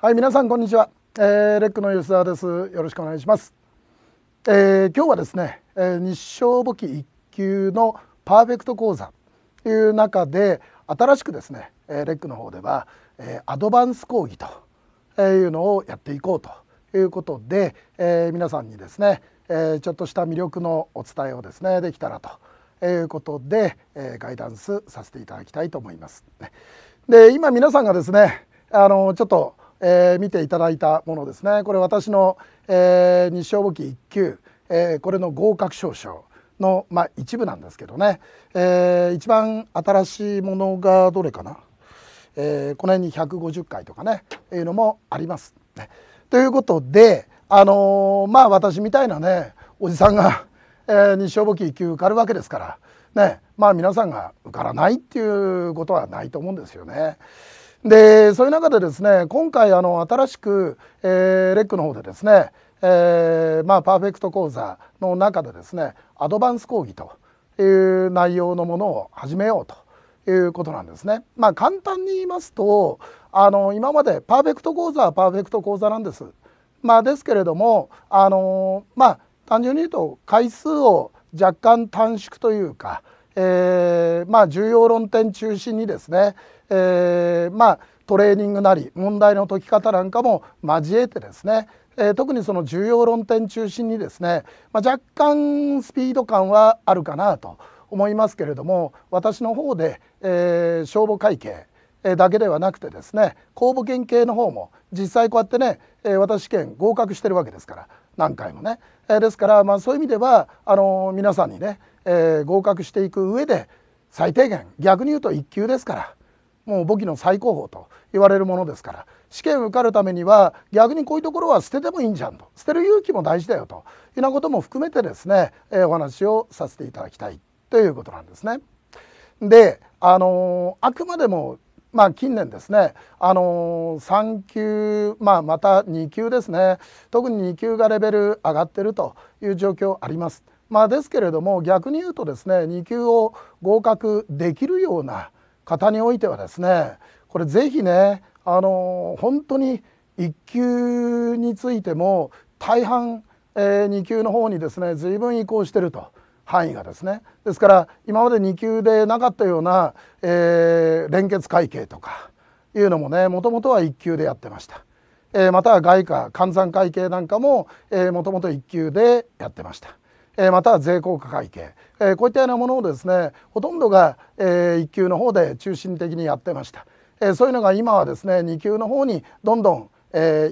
はい皆さんこんにちは、えー、レックの吉沢ですよろしくお願いします、えー、今日はですね、えー、日照簿記一級のパーフェクト講座という中で新しくですね、えー、レックの方では、えー、アドバンス講義というのをやっていこうということで、えー、皆さんにですね、えー、ちょっとした魅力のお伝えをですねできたらということで、えー、ガイダンスさせていただきたいと思います。で今皆さんがですねあのちょっとえー、見ていただいたものですねこれ私の、えー、日照簿記1級、えー、これの合格証書の、まあ、一部なんですけどね、えー、一番新しいものがどれかな、えー、この辺に150回とかねいうのもあります。ね、ということで、あのー、まあ私みたいなねおじさんが、えー、日照簿記1級受かるわけですから。ね、まあ皆さんが受からないっていうことはないと思うんですよね。でそういう中でですね今回あの新しく、えー、レックの方でですね、えーまあ、パーフェクト講座の中でですねアドバンス講義という内容のものを始めようということなんですね。まあ、簡単に言いますとあの今までパーフェクト講座はパーフェクト講座なんです。まあ、ですけれどもあの、まあ、単純に言うと回数を若干短縮というか、えー、まあ、重要論点中心にですね、えー、まあ、トレーニングなり問題の解き方なんかも交えてですね、えー、特にその重要論点中心にですね、まあ、若干スピード感はあるかなと思いますけれども私の方で、えー、消防会計だけではなくてですね公募研系の方も実際こうやってね私試験合格してるわけですから何回もね。ですからまあそういう意味ではあの皆さんにね、え合格していく上で最低限逆に言うと1級ですからもう簿記の最高峰と言われるものですから試験受かるためには逆にこういうところは捨ててもいいんじゃんと捨てる勇気も大事だよというようなことも含めてですね、えー、お話をさせていただきたいということなんですね。であのー、あくまでもまあ、近年ですね、あのー、3級、まあ、また2級ですね特に2級がレベル上がってるという状況あります。まあ、ですけれども逆に言うとですね2級を合格できるような方においてはですねこれ是非ね、あのー、本当に1級についても大半、えー、2級の方にですね随分移行してると範囲がですねですから今まで2級でなかったような、えー、連結会計とかいうのもねもともとは1級でやってました、えー、または外貨換算会計なんかももともと1級でやってました。または税効果会計こういったようなものをですねほとんどが1級の方で中心的にやってましたそういうのが今はですね2級の方にどんどん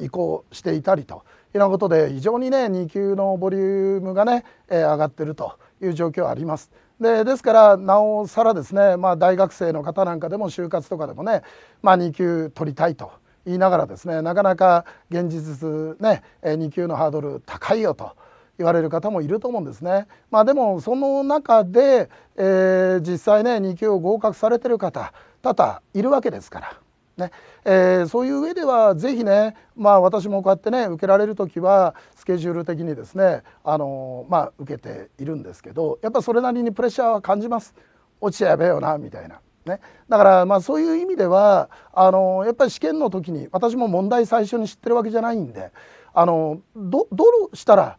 移行していたりというようなことで非常にね2級のボリュームがね上がってるという状況あります。でですからなおさらですね、まあ、大学生の方なんかでも就活とかでもね、まあ、2級取りたいと言いながらですねなかなか現実ね2級のハードル高いよと。言われる方もいると思うんですね。まあ、でもその中で、えー、実際ね2級を合格されてる方多々いるわけですからねえー、そういう上ではぜひね、まあ、私もこうやってね受けられる時はスケジュール的にですね、あのー、まあ、受けているんですけどやっぱそれなりにプレッシャーは感じます落ちちゃやべえよなみたいな。ね、だからまあそういう意味ではあのー、やっぱり試験の時に私も問題最初に知ってるわけじゃないんであのどどうしたら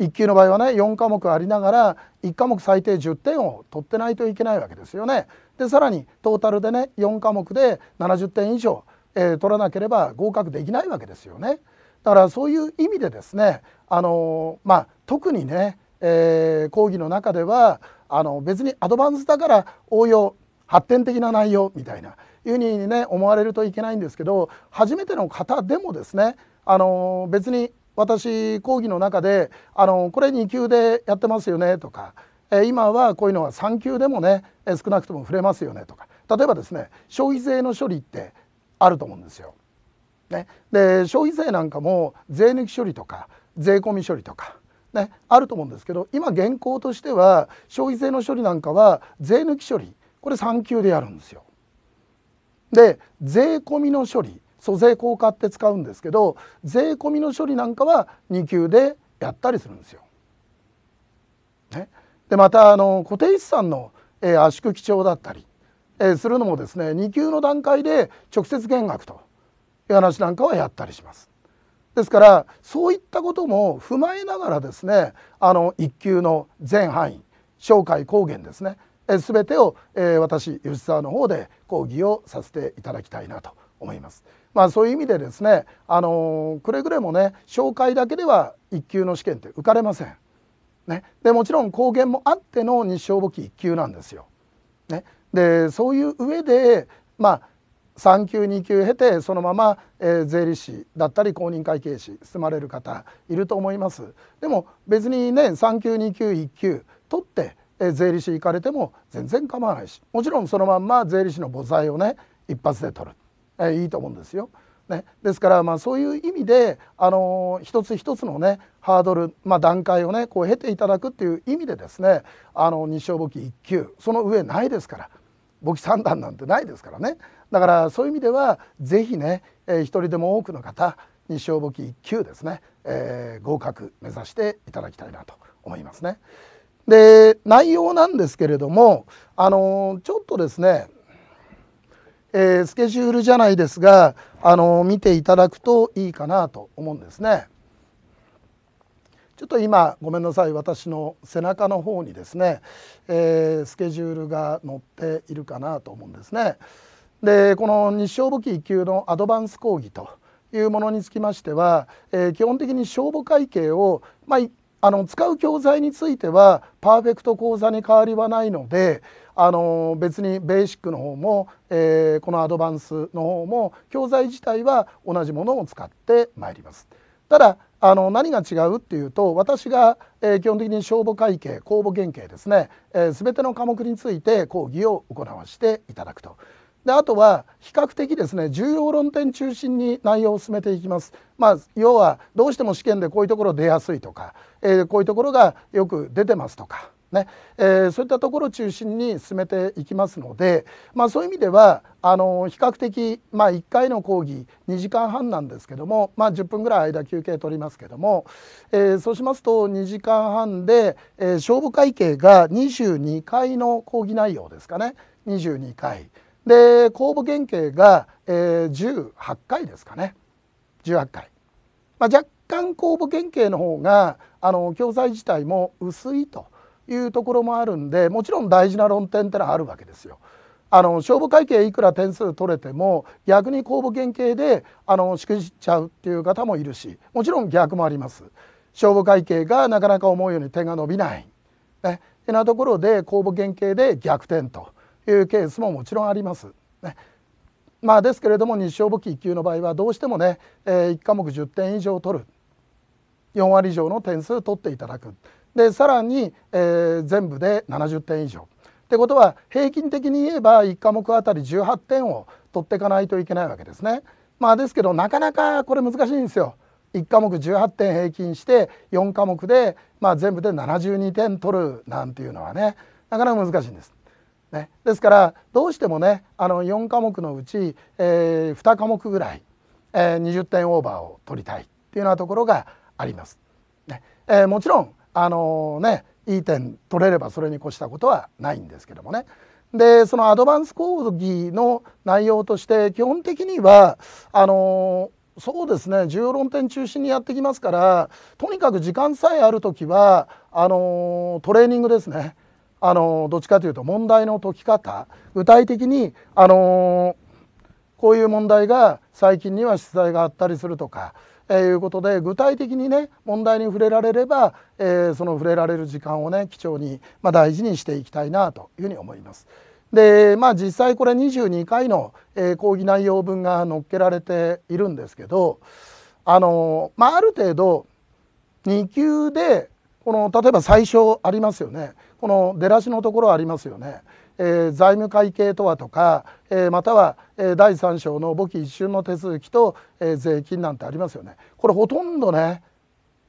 1級の場合はね4科目ありながら1科目最低10点を取ってないといけないわけですよね。でさらにトータルでね4科目で70点以上、えー、取らなければ合格できないわけですよね。だからそういう意味でですね、あのまあ、特にね、えー、講義の中ではあの別にアドバンスだから応用発展的な内容みたいないうふうにね思われるといけないんですけど初めての方でもですね、あの別に私講義の中で、あのこれ2級でやってますよねとかえ今はこういうのは産休でもね、え少なくとも触れますよねとか例えばですね消費税の処理ってあると思うんですよ。ね、で消費税なんかも税抜き処理とか税込み処理とか、ね、あると思うんですけど今現行としては消費税の処理なんかは税抜き処理これ3級でやるんですよ。で税込みの処理租税効果って使うんですけど税込みの処理なんかは2級でやったりするんですよ。ね、でまたあの固定資産の、え圧縮基調だったり、えするのもですね2級の段階で直接減額という話なんかはやったりします。ですからそういったことも踏まえながらですねあの1級の全範囲紹介公言ですねえ全てを、え私吉沢の方で講義をさせていただきたいなと思います。まあ、そういう意味でですね、あのくれぐれもね紹介だけでは1級の試験って受かれません。ね、でもちろん高原もあっての日照簿記1級なんですよ。ね、でそういう上で、まあ、3級2級経てそのまま、えー、税理士だったり公認会計士進まれる方いると思います。でも別にね3級2級1級取って、えー、税理士行かれても全然構わないしもちろんそのまんま税理士の母材をね一発で取る、えー、いいと思うんですよ。ね、ですから、まあ、そういう意味で、あのー、一つ一つのねハードル、まあ、段階をねこう経ていただくっていう意味でですねあの日照簿記1級その上ないですから簿記3段なんてないですからねだからそういう意味では是非ね、えー、一人でも多くの方日照簿記1級ですね、えー、合格目指していただきたいなと思いますね。で内容なんですけれどもあのちょっとですねえー、スケジュールじゃないですが、あの見ていただくといいかなと思うんですね。ちょっと今ごめんなさい私の背中の方にですね、えー、スケジュールが載っているかなと思うんですね。でこの日照簿記1級のアドバンス講義というものにつきましては、えー、基本的に帳簿会計を、まあ、あの使う教材についてはパーフェクト講座に変わりはないのであの別にベーシックの方も、えー、このアドバンスの方も教材自体は同じものを使ってまいります。ただあの何が違うっていうと私が、えー、基本的に消防会計公募原型ですね、えー、全ての科目について講義を行わせていただくと。であとは比較的ですね重要論点中心に内容を進めていきます。まあ、要はどうしても試験でこういうところ出やすいとか、えー、こういうところがよく出てますとかねえー、そういったところを中心に進めていきますので、まあ、そういう意味ではあの比較的、まあ、1回の講義2時間半なんですけども、まあ、10分ぐらい間休憩取りますけども、えー、そうしますと2時間半で、えー、勝負会計が22回の講義内容ですかね22回で公募原型が、えー、18回ですかね18回。まあ、若干公募原型の方があの教材自体も薄いというところもあるんでもちろん大事な論点ってのはあるわけですよ。あの勝負会計いくら点数取れても逆に公募原型であのしくじっちゃうっていう方もいるしもちろん逆もあります勝負会計がなかなか思うように点が伸びない、ね、てなところで公募原型で逆転というケースももちろんあります。ねまあ、ですけれども日勝簿記1級の場合はどうしてもね、えー、1科目10点以上取る4割以上の点数取っていただくでさらに、えー、全部で70点以上。ってことは平均的に言えば1科目あたり18点を取っていかないといけないわけですね。まあ、ですけどなかなかこれ難しいんですよ。1科目18点平均して4科目で、まあ、全部で72点取るなんていうのはねなかなか難しいんです。ね、ですからどうしてもねあの4科目のうち、えー、2科目ぐらい、えー、20点オーバーを取りたいっていうようなところがあります。ねえー、もちろんあのねいい点取れればそれに越したことはないんですけどもね。でそのアドバンス講義の内容として基本的にはあのそうですね重要論点中心にやってきますからとにかく時間さえある時はあのトレーニングですねあのどっちかというと問題の解き方具体的にあのこういう問題が最近には出題があったりするとかえー、いうことで具体的にね問題に触れられれば、えー、その触れられる時間をね貴重に、まあ、大事にしていきたいなというふうに思います。でまあ実際これ22回の、えー、講義内容文が載っけられているんですけどあの、まあ、ある程度2級でこの例えば最初ありますよねこの出だしのところありますよね。えー、財務会計とはとか、えー、または、えー、第3章の簿記一瞬の手続きと、えー、税金なんてありますよね。これほとんどね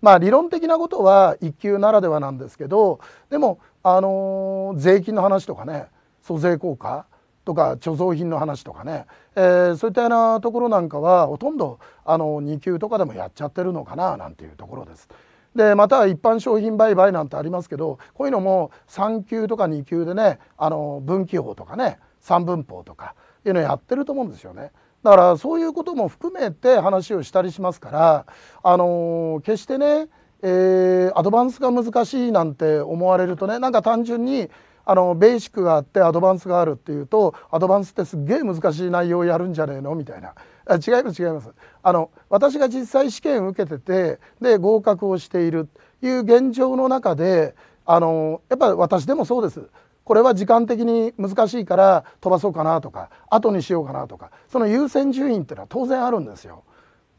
まあ理論的なことは一級ならではなんですけどでも、あのー、税金の話とかね租税効果とか貯蔵品の話とかね、えー、そういったようなところなんかはほとんどあの2級とかでもやっちゃってるのかななんていうところです。でまた一般商品売買なんてありますけどこういうのも3級とか2級でねあの分岐法とかね3分法とかいうのやってると思うんですよね。だからそういうことも含めて話をしたりしますからあの決してねえー、アドバンスが難しいなんて思われるとねなんか単純にあのベーシックがあってアドバンスがあるっていうとアドバンスってすっげえ難しい内容をやるんじゃねえのみたいなあ違います違いますあの私が実際試験受けててで合格をしているという現状の中であのやっぱり私でもそうですこれは時間的に難しいから飛ばそうかなとか後にしようかなとかその優先順位っていうのは当然あるんですよ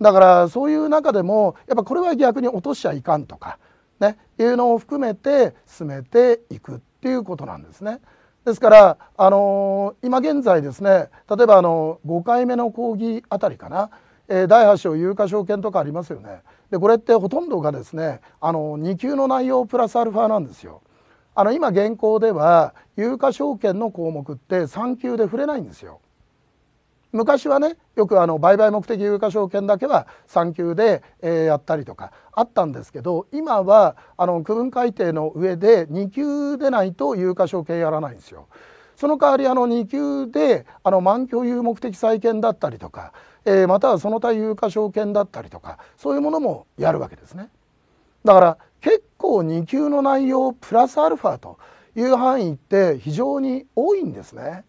だからそういう中でもやっぱこれは逆に落としちゃいかんとかねいうのを含めて進めていくっていうことなんですね。ですから、あのー、今現在ですね例えば、あのー、5回目の講義あたりかな、えー、第8章有価証券とかありますよねでこれってほとんどがですね、あのー、2級の内容プラスアルファなんですよ。あの今現行では有価証券の項目って3級で触れないんですよ。昔はねよくあの売買目的有価証券だけは産休で、えー、やったりとかあったんですけど今はあの区分改定の上で2級でないと有価証券やらないんですよ。その代わりあの2級であの満共有目的債権だったりとか、えー、またはその他有価証券だったりとかそういうものもやるわけですね。だから結構2級の内容プラスアルファという範囲って非常に多いんですね。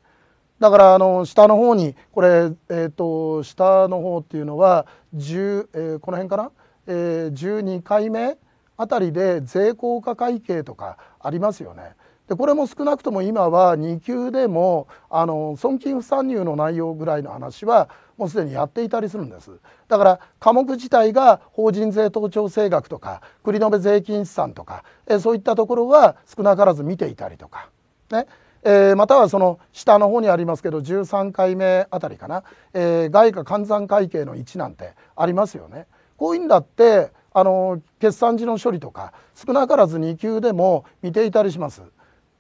だからあの下の方にこれ、えと下の方っていうのは10、えこの辺かな、えー、12回目あたりで税効果会計とかありますよね。でこれも少なくとも今は2級でもあの損金不参入の内容ぐらいの話はもうすでにやっていたりするんですだから科目自体が法人税等調整額とか繰延税金資産とかえそういったところは少なからず見ていたりとかねえー、またはその下の方にありますけど13回目あたりかな、えー、外貨換算会計の位置なんてありますよね。こういうんだってあの決算時の処理とか少なからず2級でも見ていたりします。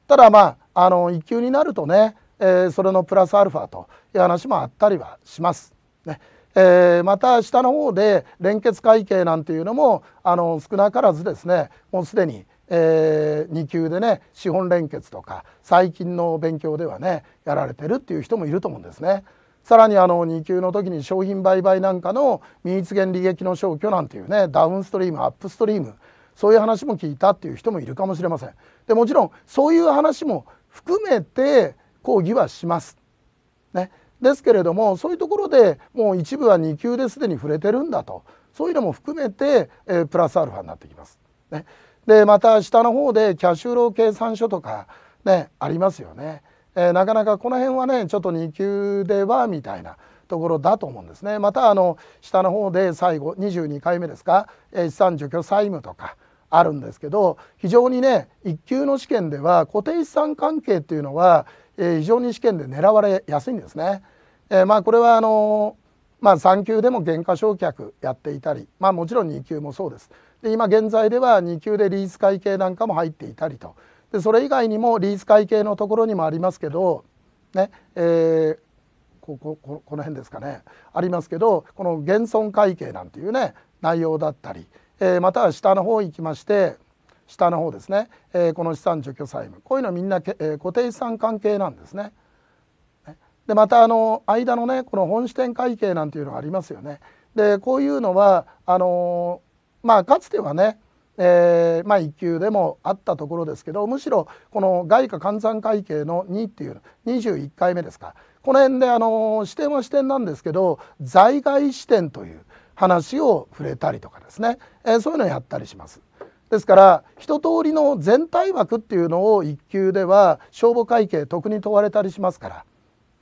ただまああの1級になるとね、えー、それのプラスアルファという話もあったりはします。ねえー、また下の方で連結会計なんていうのもあの少なからずですねもうすでにえー、2級でね資本連結とか最近の勉強ではねやられてるっていう人もいると思うんですね。さらにあの2級の時に商品売買なんかの未実現利益の消去なんていうねダウンストリームアップストリームそういう話も聞いたっていう人もいるかもしれません。でもちろんそういう話も含めて講義はします。ね、ですけれどもそういうところでもう一部は2級ですでに触れてるんだとそういうのも含めて、えー、プラスアルファになってきます。ね、でまた下の方でキャッシュロー計算書とかねありますよね、えー、なかなかこの辺はねちょっと2級ではみたいなところだと思うんですねまたあの下の方で最後22回目ですかえ資産除去債務とかあるんですけど非常にね1級の試験では固定資産関係っていうのは、えー、非常に試験で狙われやすいんですね。えー、まあこれはあのまあ、3級でも減価償却やっていたり、まあ、もちろん2級もそうです。で今現在では2級でリース会計なんかも入っていたりとでそれ以外にもリース会計のところにもありますけど、ねえー、こここの辺ですかねありますけどこの減損会計なんていうね内容だったり、えー、または下の方行きまして下の方ですね、えー、この資産除去債務こういうのみんな、えー、固定資産関係なんですね。でまたあの間のねこの本支店会計なんていうのがありますよね。でこういうのはあのまあ、かつてはねえーまあ、1級でもあったところですけどむしろこの外貨換算会計の2っていう21回目ですかこの辺で、あの視点は視点なんですけど在外視点という話を触れたりとかですね、えー、そういうのをやったりします。ですから一通りの全体枠っていうのを1級では消防会計特に問われたりしますか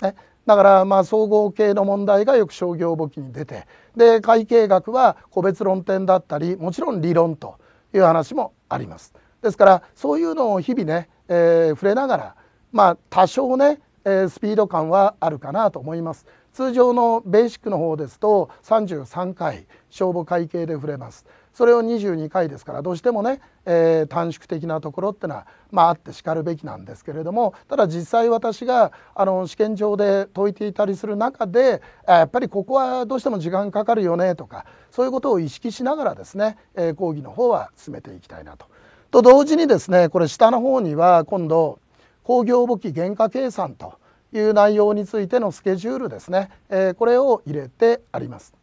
ら、ね、だからまあ総合系の問題がよく商業簿記に出てで会計学は個別論点だったりもちろん理論という話もあります。ですからそういうのを日々ね、えー、触れながらまあ多少ね、えー、スピード感はあるかなと思います。通常のベーシックの方ですと33回消防会計で触れます。それを22回ですからどうしてもね、えー、短縮的なところってのは、まあ、あってしかるべきなんですけれどもただ実際私があの試験場で解いていたりする中でやっぱりここはどうしても時間かかるよねとかそういうことを意識しながらですね、えー、講義の方は進めていきたいなと。と同時にですねこれ下の方には今度工業簿記原価計算という内容についてのスケジュールですね、えー、これを入れてあります。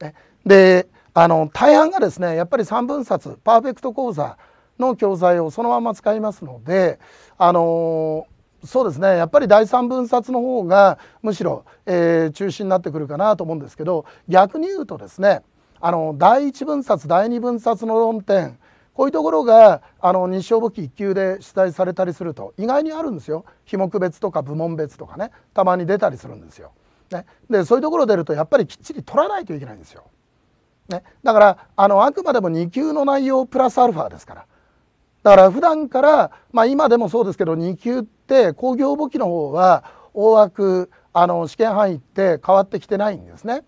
ね、であの大半がですねやっぱり3分冊パーフェクト講座の教材をそのまま使いますのであのそうですねやっぱり第3分冊の方がむしろ、えー、中心になってくるかなと思うんですけど逆に言うとですねあの第1分冊第2分冊の論点こういうところがあの日照簿記1級で出題されたりすると意外にあるんですよ日目別とか部門別とかねたまに出たりするんですよ。ね、でそういうところ出るとやっぱりきっちり取らないといけないんですよ。ね、だからあのあくまでも2級の内容プラスアルファですからだから普段から、まあ、今でもそうですけど2級って工業簿記の方は大枠あの試験範囲って変わってきてないんですね。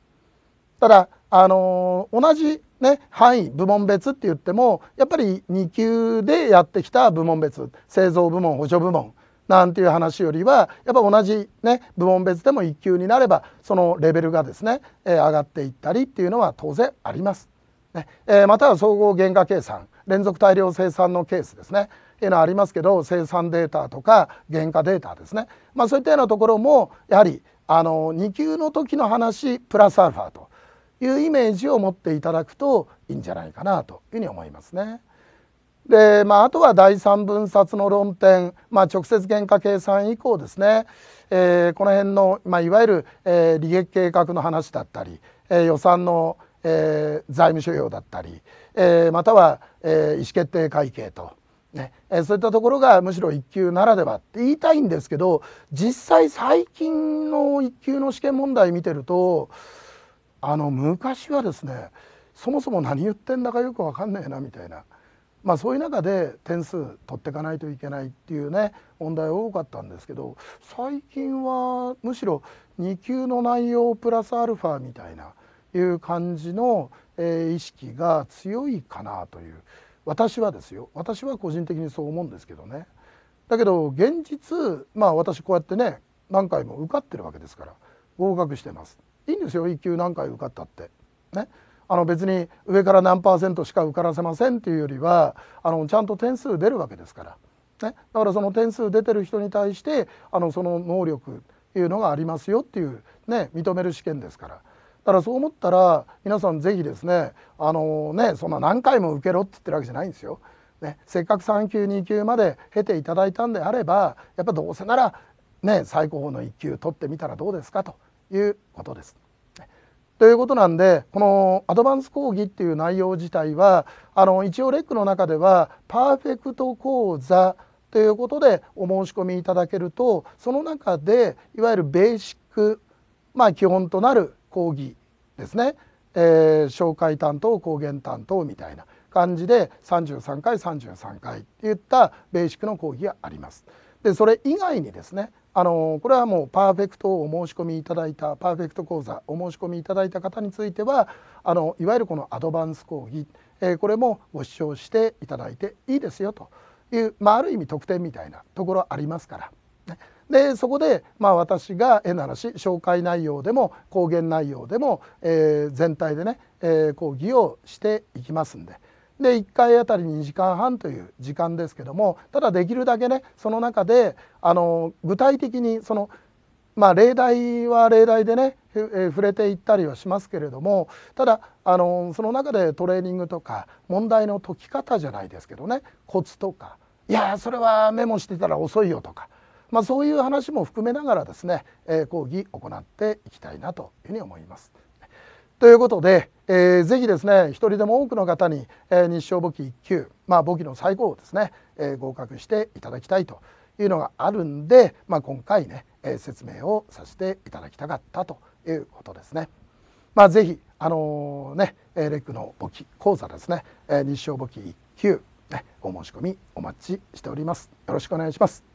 ただあの同じ、ね、範囲部門別って言ってもやっぱり2級でやってきた部門別製造部門補助部門なんていう話よりはやっぱ同じ、ね、部門別でも1級になればそのレベルがですね、えー、上がっていったりっていうのは当然あります。ねえー、または総合原価計算連続大量生産のケースですねいうのはありますけど生産データとか原価データですね、まあ、そういったようなところもやはりあの2級の時の話プラスアルファというイメージを持っていただくといいんじゃないかなというふうに思いますね。で、まあ、あとは第3分冊の論点、まあ、直接原価計算以降ですね、えー、この辺の、まあ、いわゆる、えー、利益計画の話だったり、えー、予算の、えー、財務諸表だったり、えー、または、えー、意思決定会計と。ねえそういったところがむしろ1級ならではって言いたいんですけど実際最近の1級の試験問題見てるとあの昔はですねそもそも何言ってんだかよく分かんねえなみたいなまあ、そういう中で点数取っていかないといけないっていうね問題多かったんですけど最近はむしろ2級の内容プラスアルファみたいないう感じの、えー、意識が強いかなという私はですよ私は個人的にそう思うんですけどね。だけど現実まあ私こうやってね何回も受かってるわけですから合格してます。いいんですよ1級何回受かったって。ね、あの別に上から何パーセントしか受からせませんっていうよりはあのちゃんと点数出るわけですから、ね、だからその点数出てる人に対してあのその能力っていうのがありますよっていう、ね、認める試験ですから。だからそう思ったら皆さん是非ですねあのねそんな何回も受けろって言ってるわけじゃないんですよ。ね、せっかく3級2級まで経ていただいたんであればやっぱどうせなら、ね、最高峰の1級取ってみたらどうですかということです。ということなんでこのアドバンス講義っていう内容自体はあの一応レックの中ではパーフェクト講座ということでお申し込みいただけるとその中でいわゆるベーシック、まあ、基本となる講義ですね、えー、紹介担当講言担当みたいな感じで33回33回っていったベーシックの講義があります。でそれ以外にですねあのこれはもうパーフェクトをお申し込みいただいたパーフェクト講座お申し込みいただいた方についてはあのいわゆるこのアドバンス講義、えー、これもご視聴していただいていいですよという、まあ、ある意味特典みたいなところありますから、ね、でそこで、まあ、私が絵ならし紹介内容でも講言内容でも、えー、全体でね、えー、講義をしていきますんで。で1回あたり2時間半という時間ですけどもただできるだけねその中であの具体的にそのまあ例題は例題でね触れていったりはしますけれどもただあのその中でトレーニングとか問題の解き方じゃないですけどねコツとかいやそれはメモしてたら遅いよとか。まあ、そういう話も含めながらですね、え講義行っていきたいなというふうに思います。ということで、えー、ぜひですね一人でも多くの方に、えー、日照簿記1級、まあ、簿記の最高をですね、えー、合格していただきたいというのがあるんで、まあ、今回ね、えー、説明をさせていただきたかったということですね。まあ、ぜひあのー、ねレックの簿記講座ですね、えー、日照簿記1級、ね、お申し込みお待ちしております。よろしくお願いします。